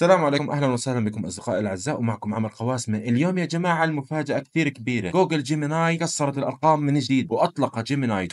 السلام عليكم اهلا وسهلا بكم اصدقائي الاعزاء ومعكم عمر قواسمه اليوم يا جماعه المفاجاه كثير كبيره جوجل جيميناي كسرت الارقام من جديد واطلق جيميناي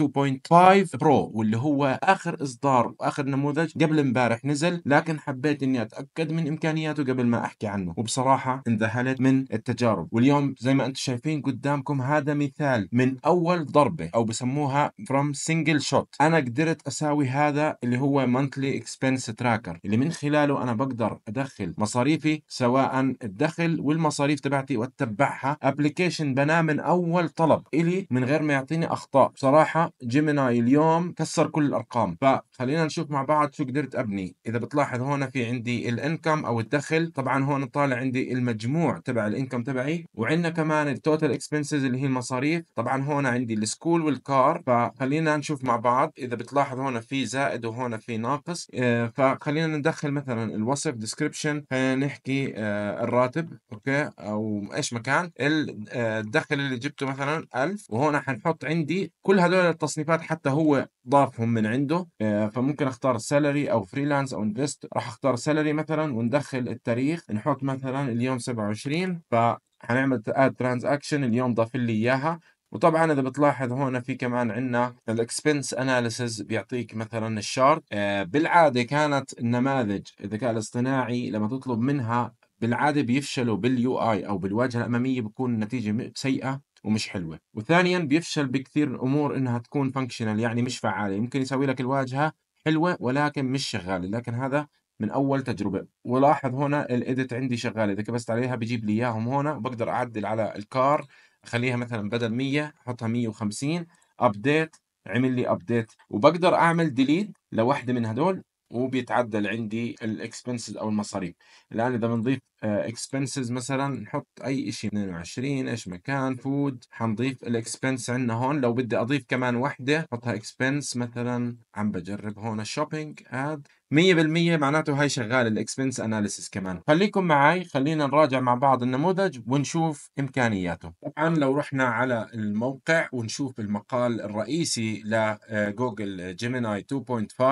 2.5 برو واللي هو اخر اصدار واخر نموذج قبل امبارح نزل لكن حبيت اني اتاكد من امكانياته قبل ما احكي عنه وبصراحه انذهلت من التجارب واليوم زي ما انتم شايفين قدامكم هذا مثال من اول ضربه او بسموها فروم سنجل شوت انا قدرت اساوي هذا اللي هو مانثلي اكسبنس تراكر اللي من خلاله انا بقدر ادخل ادخل مصاريفي سواء الدخل والمصاريف تبعتي واتبعها ابلكيشن بناه من اول طلب الي من غير ما يعطيني اخطاء بصراحه جيميناي اليوم كسر كل الارقام فخلينا نشوف مع بعض شو قدرت ابني اذا بتلاحظ هون في عندي الانكم او الدخل طبعا هون طالع عندي المجموع تبع الانكم تبعي وعندنا كمان التوتال اكسبنسز اللي هي المصاريف طبعا هون عندي السكول والكار فخلينا نشوف مع بعض اذا بتلاحظ هون في زائد وهون في ناقص آه، فخلينا ندخل مثلا الوصف ديسكربشن اوبشن خلينا نحكي آه، الراتب اوكي او ايش مكان آه، الدخل اللي جبته مثلا 1000 وهون حنحط عندي كل هدول التصنيفات حتى هو ضافهم من عنده آه، فممكن اختار سالري او فريلانس او انفست راح اختار سالري مثلا وندخل التاريخ نحط مثلا اليوم 27 ف حنعمل اد ترانزاكشن اليوم ضاف لي اياها وطبعا اذا بتلاحظ هون في كمان عندنا الاكسبنس اناليسز بيعطيك مثلا الشارت آه، بالعاده كانت النماذج الذكاء الاصطناعي لما تطلب منها بالعاده بيفشلوا باليو اي او بالواجهه الاماميه بتكون النتيجه سيئه ومش حلوه وثانيا بيفشل بكثير امور انها تكون فانكشنال يعني مش فعاله يمكن يسوي لك الواجهه حلوه ولكن مش شغاله لكن هذا من اول تجربه ولاحظ هنا الايديت عندي شغاله اذا كبست عليها بجيب لي اياهم هنا وبقدر اعدل على الكار خليها مثلا بدل 100 احطها 150 ابديت عمل لي ابديت وبقدر اعمل ديليت لوحده من هدول وبيتعدل عندي الاكسبنسز او المصاريف الان اذا بنضيف اكسبنسز آه، مثلا نحط اي شيء 22 ايش مكان فود حنضيف الاكسبنس عندنا هون لو بدي اضيف كمان وحده حطها اكسبنس مثلا عم بجرب هون الشوبينج اد 100% معناته هاي شغال الاكسبنس اناليسيس كمان خليكم معي خلينا نراجع مع بعض النموذج ونشوف امكانياته طبعا لو رحنا على الموقع ونشوف المقال الرئيسي لجوجل جيميناي 2.5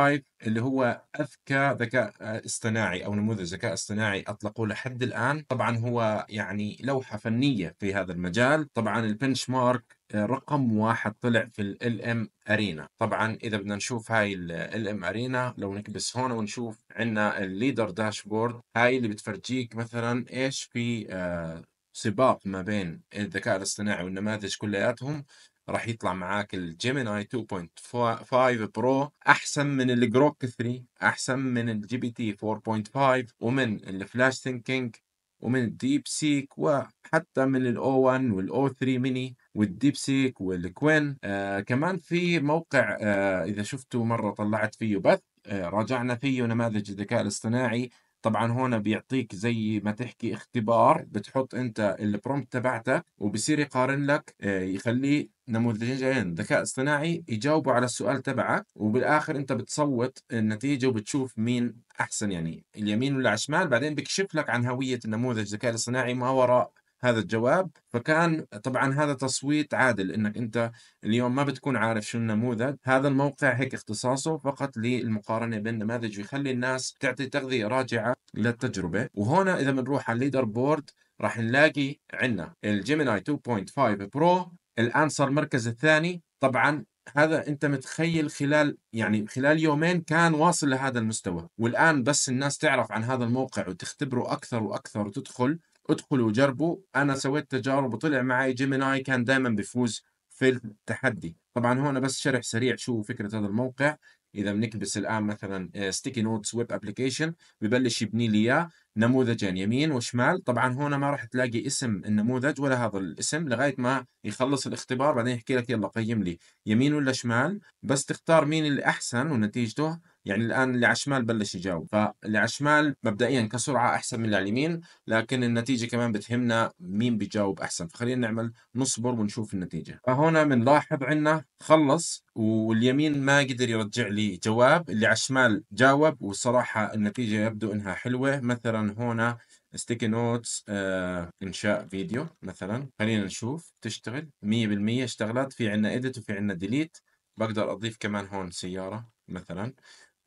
اللي هو اذكى ذكاء آه، اصطناعي او نموذج ذكاء اصطناعي اطلقوه لحد لحد الان طبعا هو يعني لوحه فنيه في هذا المجال طبعا البنش مارك آه، رقم واحد طلع في ال ام ارينا طبعا اذا بدنا نشوف هاي ال ام ارينا لو نكبس هون ونشوف عندنا الليدر داشبورد هاي اللي بتفرجيك مثلا ايش في آه، سباق ما بين الذكاء الاصطناعي والنماذج كلياتهم راح يطلع معاك الجيميناي 2.5 برو احسن من الجروك 3 احسن من الجي بي تي 4.5 ومن الفلاش ثينكينج ومن الديب سيك وحتى من الاو 1 والاو 3 ميني والديب سيك والكوين آه كمان في موقع آه اذا شفتوا مره طلعت فيه بث آه راجعنا فيه نماذج الذكاء الاصطناعي طبعا هون بيعطيك زي ما تحكي اختبار بتحط انت البرومت تبعتك وبصير يقارن لك آه، يخليه نموذجين ذكاء اصطناعي يجاوبوا على السؤال تبعك وبالاخر انت بتصوت النتيجه وبتشوف مين احسن يعني اليمين ولا على الشمال بعدين بكشف لك عن هويه النموذج الذكاء الاصطناعي ما وراء هذا الجواب فكان طبعا هذا تصويت عادل انك انت اليوم ما بتكون عارف شو النموذج هذا الموقع هيك اختصاصه فقط للمقارنه بين النماذج ويخلي الناس تعطي تغذيه راجعه للتجربه وهنا اذا بنروح على الليدر بورد راح نلاقي عندنا الجيميناي 2.5 برو الان صار المركز الثاني طبعا هذا انت متخيل خلال يعني خلال يومين كان واصل لهذا المستوى والان بس الناس تعرف عن هذا الموقع وتختبره اكثر واكثر وتدخل ادخلوا وجربوا انا سويت تجارب وطلع معي جيميناي كان دائما بيفوز في التحدي طبعا هون بس شرح سريع شو فكره هذا الموقع اذا بنكبس الان مثلا ستيكي نوتس ويب ابلكيشن ببلش يبني لي اياه نموذجين يعني يمين وشمال طبعا هون ما راح تلاقي اسم النموذج ولا هذا الاسم لغايه ما يخلص الاختبار بعدين يحكي لك يلا قيم لي يمين ولا شمال بس تختار مين اللي احسن ونتيجته يعني الان اللي على الشمال بلش يجاوب فاللي على الشمال مبدئيا كسرعه احسن من اللي على اليمين لكن النتيجه كمان بتهمنا مين بيجاوب احسن فخلينا نعمل نصبر ونشوف النتيجه فهنا بنلاحظ عندنا خلص واليمين ما قدر يرجع لي جواب اللي على الشمال جاوب والصراحه النتيجه يبدو انها حلوه مثلا هنا ستيكي نوتس آه انشاء فيديو مثلا خلينا نشوف تشتغل 100% اشتغلت في عندنا اديت وفي عندنا ديليت بقدر اضيف كمان هون سياره مثلا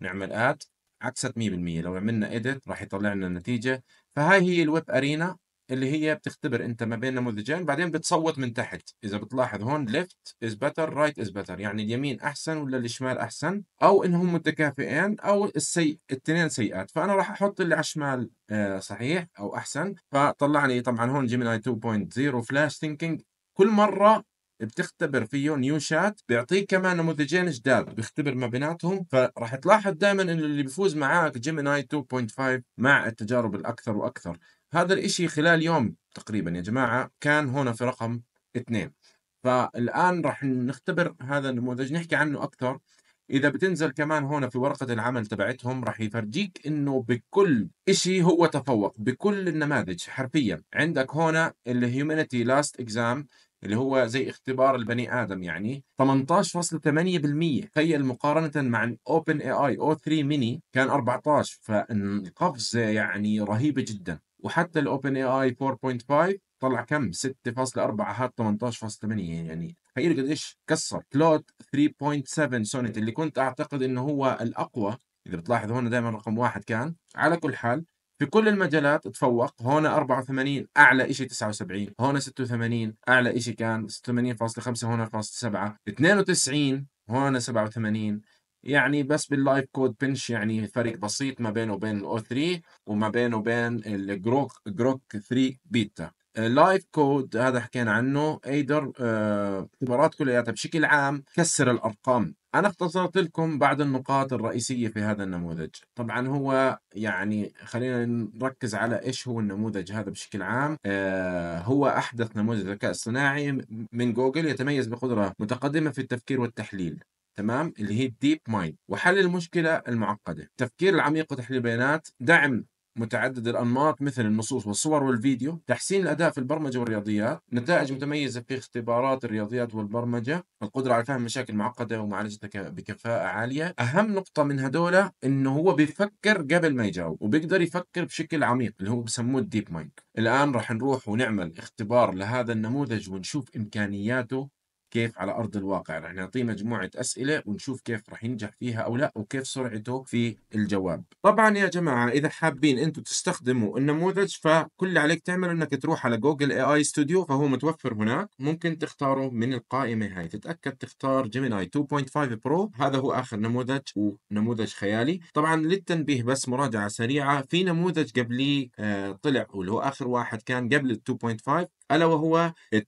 نعمل ات عكست 100% لو عملنا ايديت راح يطلع لنا النتيجه فهاي هي الويب ارينا اللي هي بتختبر انت ما بين نموذجين بعدين بتصوت من تحت اذا بتلاحظ هون ليفت از بتر رايت از بتر يعني اليمين احسن ولا الشمال احسن او انهم متكافئين او السي الاثنين سيئات فانا راح احط اللي على الشمال آه، صحيح او احسن فطلعني طبعا هون جيميناي 2.0 فلاش ثينكينج كل مره بتختبر فيه نيو شات بيعطيك كمان نموذجين جداد بيختبر ما بيناتهم فراح تلاحظ دائما انه اللي بيفوز معك جيميناي 2.5 مع التجارب الاكثر واكثر هذا الاشي خلال يوم تقريبا يا جماعه كان هنا في رقم اثنين فالان راح نختبر هذا النموذج نحكي عنه اكثر اذا بتنزل كمان هون في ورقه العمل تبعتهم راح يفرجيك انه بكل شيء هو تفوق بكل النماذج حرفيا عندك هون الهيومانيتي لاست اكزام اللي هو زي اختبار البني ادم يعني 18.8% تخيل مقارنه مع الاوبن اي اي او 3 ميني كان 14 فالقفزه يعني رهيبه جدا وحتى الاوبن اي اي 4.5 طلع كم 6.4 هات 18.8 يعني تخيل قديش كسر كلود 3.7 سونيت اللي كنت اعتقد انه هو الاقوى اذا بتلاحظ هون دائما رقم واحد كان على كل حال في كل المجالات تفوق هون 84 اعلى شيء 79 هون 86 اعلى شيء كان 86.5 هون 4.7 92 هون 87 يعني بس باللايف كود بنش يعني فرق بسيط ما بينه وبين الاو 3 وما بينه وبين الجروك جروك 3 بيتا لايف كود هذا حكينا عنه ايدر آه، اختبارات كلياتها بشكل عام كسر الارقام انا اختصرت لكم بعض النقاط الرئيسيه في هذا النموذج طبعا هو يعني خلينا نركز على ايش هو النموذج هذا بشكل عام آه، هو احدث نموذج ذكاء اصطناعي من جوجل يتميز بقدره متقدمه في التفكير والتحليل تمام اللي هي الديب مايند وحل المشكله المعقده التفكير العميق وتحليل البيانات دعم متعدد الأنماط مثل النصوص والصور والفيديو تحسين الأداء في البرمجة والرياضيات نتائج متميزة في اختبارات الرياضيات والبرمجة القدرة على فهم مشاكل معقدة ومعالجتها بكفاءة عالية أهم نقطة من هدول إنه هو بيفكر قبل ما يجاوب وبيقدر يفكر بشكل عميق اللي هو بسموه الديب مايند الآن راح نروح ونعمل اختبار لهذا النموذج ونشوف إمكانياته كيف على أرض الواقع رح نعطيه مجموعة أسئلة ونشوف كيف رح ينجح فيها أو لا وكيف سرعته في الجواب طبعا يا جماعة إذا حابين أنتم تستخدموا النموذج فكل اللي عليك تعمله أنك تروح على جوجل اي اي ستوديو فهو متوفر هناك ممكن تختاره من القائمة هاي تتأكد تختار جيميناي 2.5 برو هذا هو آخر نموذج ونموذج خيالي طبعا للتنبيه بس مراجعة سريعة في نموذج قبليه آه، طلع واللي هو آخر واحد كان قبل ال 2.5 الا وهو ال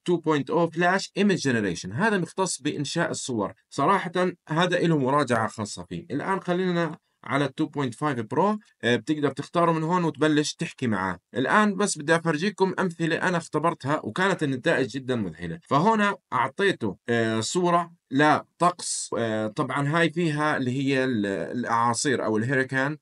2.0 فلاش ايمج جنريشن هذا مختص بانشاء الصور صراحه هذا له مراجعه خاصه فيه الان خلينا على 2.5 برو آه، بتقدر تختاره من هون وتبلش تحكي معاه الآن بس بدي أفرجيكم أمثلة أنا اختبرتها وكانت النتائج جدا مذهلة فهنا أعطيته آه، صورة لطقس آه، طبعا هاي فيها اللي هي الأعاصير أو الهيريكان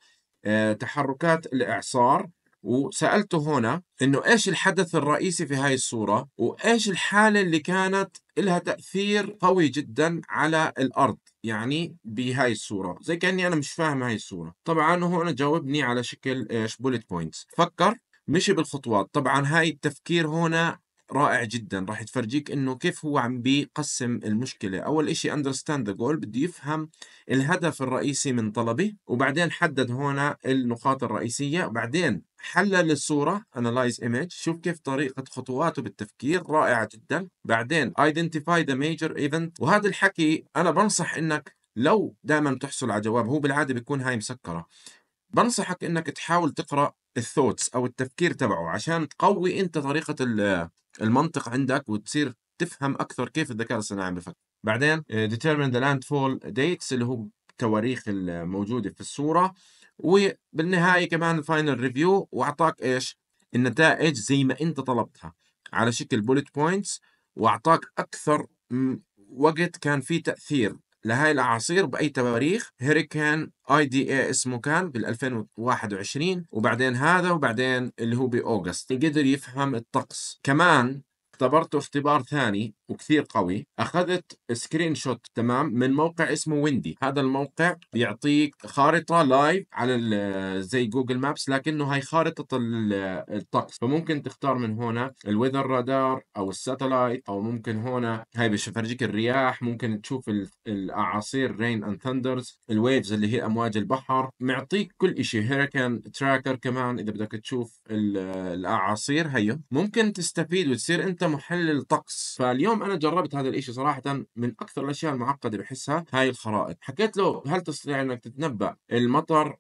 تحركات الإعصار وسألته هنا انه ايش الحدث الرئيسي في هاي الصورة وايش الحالة اللي كانت لها تأثير قوي جدا على الأرض يعني بهاي الصورة زي كأني أنا مش فاهم هاي الصورة طبعا هو أنا جاوبني على شكل إيش بوليت بوينتس فكر مشي بالخطوات طبعا هاي التفكير هنا رائع جدا راح يتفرجيك انه كيف هو عم بيقسم المشكله اول شيء اندرستاند ذا جول بده يفهم الهدف الرئيسي من طلبي وبعدين حدد هون النقاط الرئيسيه وبعدين حلل الصورة انلايز ايمج شوف كيف طريقة خطواته بالتفكير رائعة جدا بعدين ايدنتيفاي ذا ميجر ايفنت وهذا الحكي أنا بنصح إنك لو دائما بتحصل على جواب هو بالعاده بيكون هاي مسكره بنصحك انك تحاول تقرا الثوتس او التفكير تبعه عشان تقوي انت طريقه المنطق عندك وتصير تفهم اكثر كيف الذكاء الصناعي بفكر بعدين آه، determine the landfall dates اللي هو التواريخ الموجوده في الصوره وبالنهايه كمان فاينل ريفيو واعطاك ايش النتائج زي ما انت طلبتها على شكل بوليت بوينتس واعطاك اكثر وقت كان فيه تاثير لهاي الاعاصير باي تواريخ هيريكان اي دي اي اسمه كان بال 2021 وبعدين هذا وبعدين اللي هو باوغست قدر يفهم الطقس كمان اختبرته اختبار ثاني وكثير قوي اخذت سكرين شوت تمام من موقع اسمه ويندي هذا الموقع بيعطيك خارطه لايف على زي جوجل مابس لكنه هاي خارطه الطقس فممكن تختار من هنا الويذر رادار او الساتلايت او ممكن هنا هاي بفرجيك الرياح ممكن تشوف الاعاصير رين اند ثندرز الويفز اللي هي امواج البحر معطيك كل شيء هيريكان تراكر كمان اذا بدك تشوف الاعاصير هيو ممكن تستفيد وتصير انت انت محلل طقس فاليوم انا جربت هذا الشيء صراحه من اكثر الاشياء المعقده بحسها هاي الخرائط حكيت له هل تستطيع انك تتنبا المطر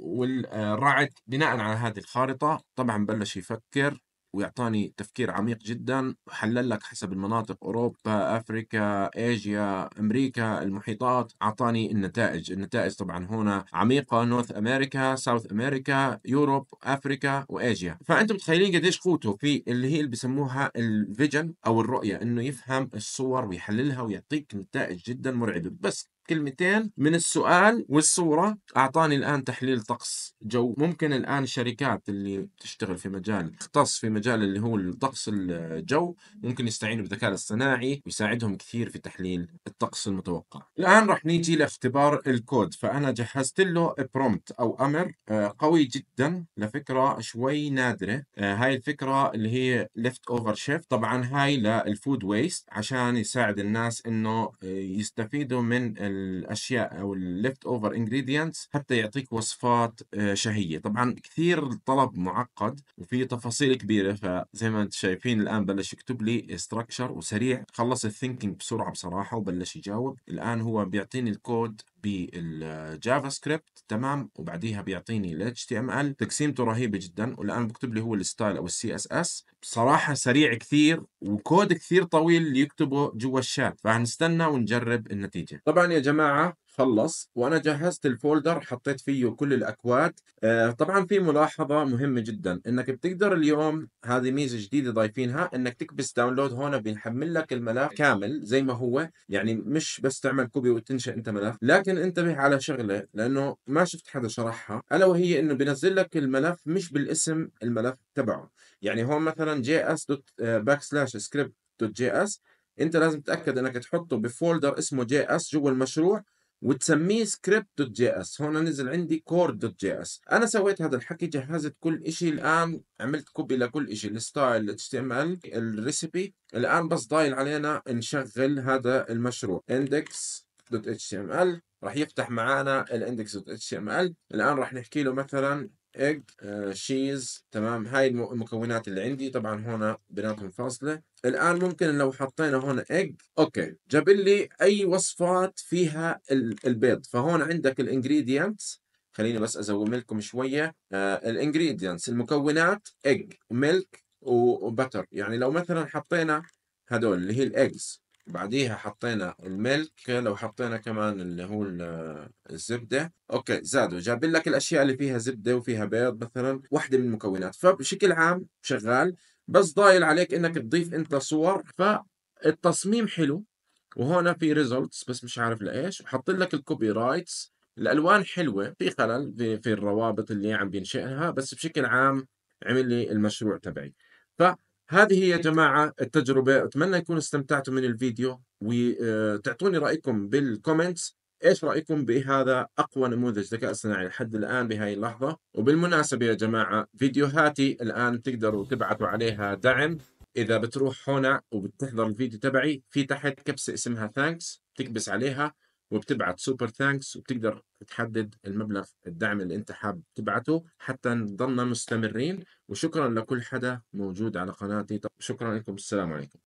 والرعد بناء على هذه الخارطه طبعا بلش يفكر ويعطاني تفكير عميق جدا وحلل لك حسب المناطق اوروبا افريكا ايجيا امريكا المحيطات اعطاني النتائج النتائج طبعا هنا عميقه نورث امريكا ساوث امريكا يوروب افريكا وايجيا فانتم متخيلين قديش قوته في اللي هي اللي بسموها الفيجن او الرؤيه انه يفهم الصور ويحللها ويعطيك نتائج جدا مرعبه بس كلمتين من السؤال والصورة أعطاني الآن تحليل طقس جو ممكن الآن الشركات اللي تشتغل في مجال تختص في مجال اللي هو الطقس الجو ممكن يستعينوا بالذكاء الاصطناعي ويساعدهم كثير في تحليل الطقس المتوقع الآن راح نيجي لاختبار الكود فأنا جهزت له برومت أو أمر آه، قوي جدا لفكرة شوي نادرة آه، هاي الفكرة اللي هي ليفت اوفر شيفت طبعا هاي للفود ويست عشان يساعد الناس انه آه، يستفيدوا من الاشياء او الليفت اوفر انجريدينتس حتى يعطيك وصفات آه، شهيه طبعا كثير الطلب معقد وفي تفاصيل كبيره فزي ما انت شايفين الان بلش يكتب لي استراكشر وسريع خلص الثينكينج بسرعه بصراحه وبلش يجاوب الان هو بيعطيني الكود بالجافا سكريبت تمام وبعديها بيعطيني ال HTML تقسيمته رهيبه جدا والان بكتب لي هو الستايل او السي اس اس بصراحه سريع كثير وكود كثير طويل يكتبه جوا الشات فهنستنى ونجرب النتيجه طبعا يا جماعه خلص وانا جهزت الفولدر حطيت فيه كل الاكواد آه، طبعا في ملاحظه مهمه جدا انك بتقدر اليوم هذه ميزه جديده ضايفينها انك تكبس داونلود هون بنحمل لك الملف كامل زي ما هو يعني مش بس تعمل كوبي وتنشا انت ملف لكن انتبه على شغله لانه ما شفت حدا شرحها الا وهي انه بنزل لك الملف مش بالاسم الملف تبعه يعني هون مثلا جي اس دوت باك سلاش سكريبت دوت جي اس انت لازم تتاكد انك تحطه بفولدر اسمه جي اس جوا المشروع وتسميه سكريبت دوت جي اس هون نزل عندي كور دوت جي اس انا سويت هذا الحكي جهزت كل شيء الان عملت كوبي لكل شيء الستايل الاتش تي ام ال الريسبي الان بس ضايل علينا نشغل هذا المشروع اندكس دوت اتش تي ام ال راح يفتح معنا الاندكس دوت اتش تي ام ال الان راح نحكي له مثلا ايج شيز uh, تمام هاي المكونات اللي عندي طبعا هون بيناتهم فاصله الان ممكن لو حطينا هون ايج اوكي جاب لي اي وصفات فيها البيض فهون عندك الانجريدينتس خليني بس ازوم لكم شويه آه، الانجريدينتس المكونات ايج ميلك وبتر يعني لو مثلا حطينا هدول اللي هي الايجز بعديها حطينا الملك لو حطينا كمان اللي هو الزبدة أوكي زادوا جاب لك الأشياء اللي فيها زبدة وفيها بيض مثلا واحدة من المكونات فبشكل عام شغال بس ضايل عليك إنك تضيف أنت صور فالتصميم حلو وهنا في ريزلتس بس مش عارف لإيش وحط لك الكوبي رايتس الألوان حلوة في خلل في, في الروابط اللي عم يعني بينشئها بس بشكل عام عمل لي المشروع تبعي ف هذه هي يا جماعة التجربة أتمنى يكونوا استمتعتوا من الفيديو وتعطوني آه، رأيكم بالكومنتس ايش رايكم بهذا اقوى نموذج ذكاء اصطناعي لحد الان بهاي اللحظه وبالمناسبه يا جماعه فيديوهاتي الان تقدروا تبعثوا عليها دعم اذا بتروح هنا وبتحضر الفيديو تبعي في تحت كبسه اسمها ثانكس تكبس عليها وبتبعت سوبر ثانكس وبتقدر تحدد المبلغ الدعم اللي انت حابب تبعته حتى نضلنا مستمرين وشكرا لكل حدا موجود على قناتي شكرا لكم السلام عليكم